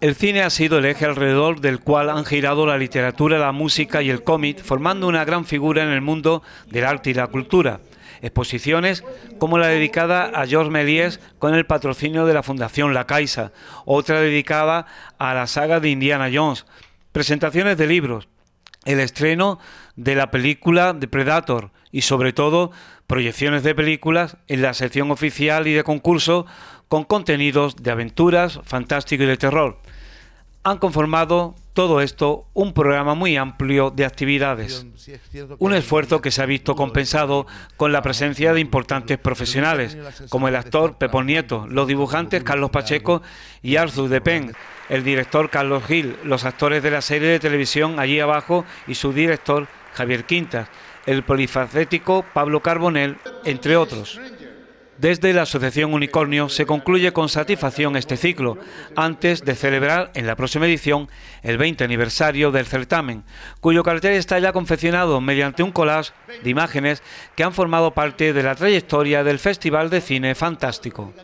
El cine ha sido el eje alrededor del cual han girado la literatura, la música y el cómic, formando una gran figura en el mundo del arte y la cultura. Exposiciones como la dedicada a George Méliès con el patrocinio de la Fundación La Caixa, otra dedicada a la saga de Indiana Jones, presentaciones de libros, el estreno de la película de Predator y sobre todo proyecciones de películas en la sección oficial y de concurso con contenidos de aventuras, fantástico y de terror han conformado todo esto un programa muy amplio de actividades, un esfuerzo que se ha visto compensado con la presencia de importantes profesionales, como el actor Pepón Nieto, los dibujantes Carlos Pacheco y Arthur Pen, el director Carlos Gil, los actores de la serie de televisión Allí Abajo y su director Javier Quintas, el polifacético Pablo Carbonel, entre otros. Desde la Asociación Unicornio se concluye con satisfacción este ciclo, antes de celebrar en la próxima edición el 20 aniversario del certamen, cuyo cartel está ya confeccionado mediante un collage de imágenes que han formado parte de la trayectoria del Festival de Cine Fantástico.